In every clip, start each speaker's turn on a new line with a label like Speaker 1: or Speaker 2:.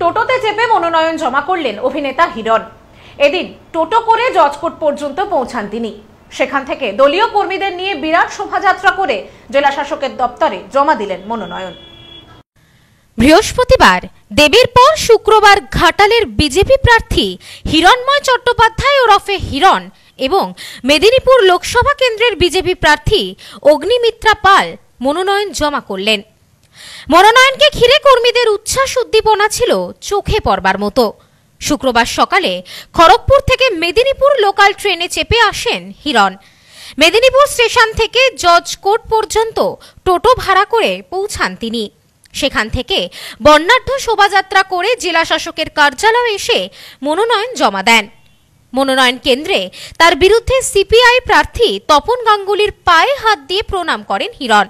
Speaker 1: টোটোতে চেপে মনোনয়ন জমা করলেন অভিনেতা হিরণ এদিন টোটো করে জজকোট পর্যন্ত পৌঁছান তিনি সেখান থেকে দলীয় কর্মীদের নিয়ে বিরাট শোভাযাত্রা করে জেলা শাসকের দপ্তরে জমা দিলেন মনোনয়ন বৃহস্পতিবার দেবীর পর শুক্রবার ঘাটালের বিজেপি প্রার্থী হিরণময় চট্টোপাধ্যায় ওরফে হিরণ এবং মেদিনীপুর লোকসভা কেন্দ্রের বিজেপি প্রার্থী অগ্নিমিত্রা পাল মনোনয়ন জমা করলেন মনোনয়নকে ঘিরে কর্মীদের উচ্ছ্বাস উদ্দীপনা ছিল চোখে পড়বার মতো শুক্রবার সকালে খড়গপুর থেকে মেদিনীপুর লোকাল ট্রেনে চেপে আসেন হিরণ মেদিনীপুর স্টেশন থেকে জজ কোর্ট পর্যন্ত টোটো ভাড়া করে পৌঁছান তিনি সেখান থেকে বর্ণাঢ্য শোভাযাত্রা করে জেলা শাসকের কার্যালয়ে এসে মনোনয়ন জমা দেন মনোনয়ন কেন্দ্রে তার বিরুদ্ধে সিপিআই প্রার্থী তপন গাঙ্গুলির পায়ে হাত দিয়ে প্রণাম করেন হিরণ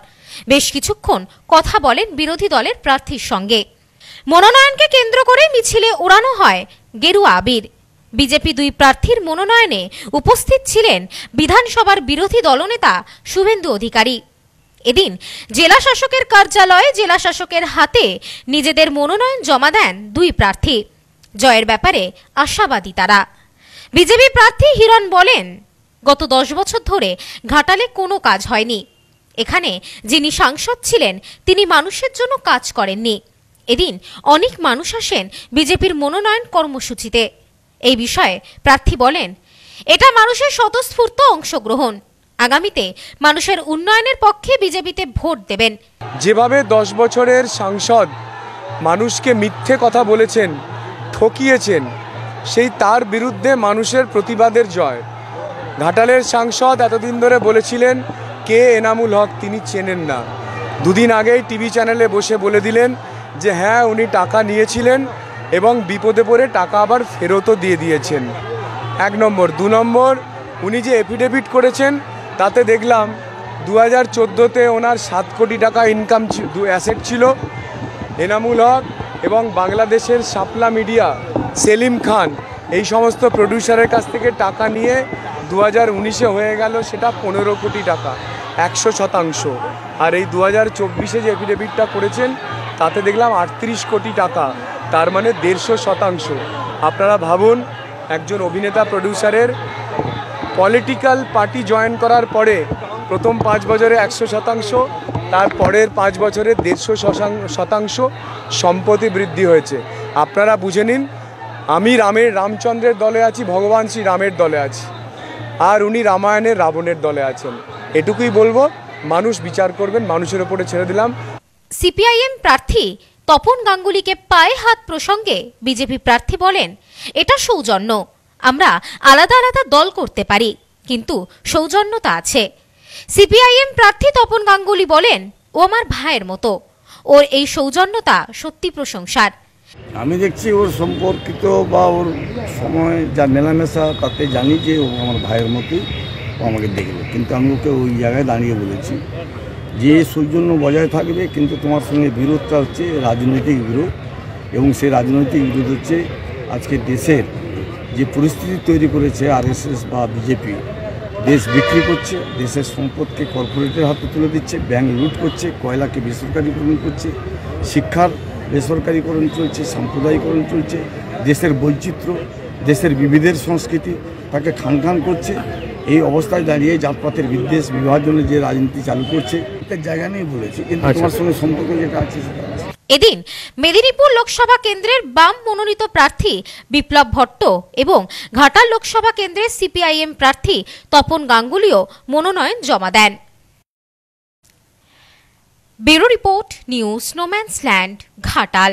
Speaker 1: বেশ কিছুক্ষণ কথা বলেন বিরোধী দলের প্রার্থীর সঙ্গে মনোনয়নকে কেন্দ্র করে মিছিলে উড়ানো হয় গেরুয়া আবির বিজেপি দুই প্রার্থীর মনোনয়নে উপস্থিত ছিলেন বিধানসভার বিরোধী দলনেতা শুভেন্দু অধিকারী এদিন জেলা শাসকের কার্যালয়ে জেলা শাসকের হাতে নিজেদের মনোনয়ন জমা দেন দুই প্রার্থী জয়ের ব্যাপারে আশাবাদী তারা বিজেপি প্রার্থী হিরণ বলেন গত দশ বছর ধরে ঘাটালে কোনো কাজ হয়নি এখানে যিনি সাংসদ ছিলেন তিনি মানুষের জন্য কাজ করেননি এদিন অনেক মানুষ আসেন বিজেপির মনোনয়ন কর্মসূচিতে এই বিষয়ে প্রার্থী বলেন এটা মানুষের স্বতঃস্ফূর্ত অংশগ্রহণ আগামীতে মানুষের উন্নয়নের পক্ষে বিজেপিতে ভোট দেবেন
Speaker 2: যেভাবে দশ বছরের সাংসদ মানুষকে মিথ্যে কথা বলেছেন ঠকিয়েছেন সেই তার বিরুদ্ধে মানুষের প্রতিবাদের জয় ঘাটালের সাংসদ এতদিন ধরে বলেছিলেন কে এনামুল হক তিনি চেনেন না দুদিন আগেই টিভি চ্যানেলে বসে বলে দিলেন যে হ্যাঁ উনি টাকা নিয়েছিলেন এবং বিপদে পড়ে টাকা আবার ফেরতও দিয়ে দিয়েছেন এক নম্বর দু নম্বর উনি যে এফিডেভিট করেছেন তাতে দেখলাম দু হাজার চোদ্দোতে ওনার সাত কোটি টাকা ইনকাম অ্যাসেট ছিল এনামুল হক এবং বাংলাদেশের সাপলা মিডিয়া সেলিম খান এই সমস্ত প্রডিউসারের কাছ থেকে টাকা নিয়ে দু হাজার উনিশে হয়ে গেল সেটা পনেরো কোটি টাকা একশো শতাংশ আর এই দু হাজার চব্বিশে যে এফিডেভিটটা করেছেন তাতে দেখলাম আটত্রিশ কোটি টাকা তার মানে দেড়শো শতাংশ আপনারা ভাবুন একজন অভিনেতা প্রডিউসারের পলিটিক্যাল পার্টি জয়েন করার পরে প্রথম পাঁচ বছরে একশো শতাংশ তার পরের পাঁচ বছরে দেড়শো শতাংশ সম্পত্তি বৃদ্ধি হয়েছে আপনারা বুঝে নিন আমি রামের রামচন্দ্রের দলে আছি ভগবান শ্রী রামের দলে আছি আর উনি রামায়ণের রাবণের দলে আছেন এটুকুই বলবো মানুষ বিচার
Speaker 1: করবেন মানুষের ওপরে ছেড়ে দিলাম সিপিআইএম প্রার্থী তপন গাঙ্গুলিকে পায়ে হাত প্রসঙ্গে বিজেপি প্রার্থী বলেন এটা সৌজন্য আমরা আলাদা আলাদা দল করতে পারি কিন্তু সৌজন্যতা আছে সিপিআইএম প্রার্থী তপন গাঙ্গুলি বলেন ও আমার ভাইয়ের মতো ওর এই সৌজন্যতা সত্যি প্রশংসার
Speaker 3: আমি দেখছি ওর সম্পর্কিত বা ওর সময় যা মেলামেশা তাতে জানি যে ও আমার ভাইয়ের মতোই ও আমাকে দেখলো কিন্তু আমি ওকে ওই জায়গায় দাঁড়িয়ে বলেছি যে সৌজন্য বজায় থাকবে কিন্তু তোমার সঙ্গে বিরোধটা হচ্ছে রাজনৈতিক বিরোধ এবং সেই রাজনৈতিক বিরোধ হচ্ছে আজকে দেশের যে পরিস্থিতি তৈরি করেছে আরএসএস বা বিজেপি দেশ বিক্রি করছে দেশের সম্পদকে কর্পোরেটের হাতে তুলে দিচ্ছে ব্যাংক লুট করছে কয়লাকে বেসরকারিকরণ করছে শিক্ষার বেসরকারিকরণ চলছে সাম্প্রদায়িকরণ চলছে দেশের বৈচিত্র্য দেশের বিবিধের সংস্কৃতি তাকে খান খান করছে এই অবস্থায় দাঁড়িয়ে জাতপাতের বিদ্বেষ বিভাজনের যে রাজনীতি চালু করছে একটা জায়গা নেই বলেছি কিন্তু আচ্ছা। তোমার সঙ্গে সম্পর্ক যেটা আছে সেটা আছে
Speaker 1: এদিন মেদিনীপুর লোকসভা কেন্দ্রের বাম মনোনীত প্রার্থী বিপ্লব ভট্ট এবং ঘাটাল লোকসভা কেন্দ্রের সিপিআইএম প্রার্থী তপন গাঙ্গুলিও মনোনয়ন জমা দেন bureau report news snowman's land Ghatal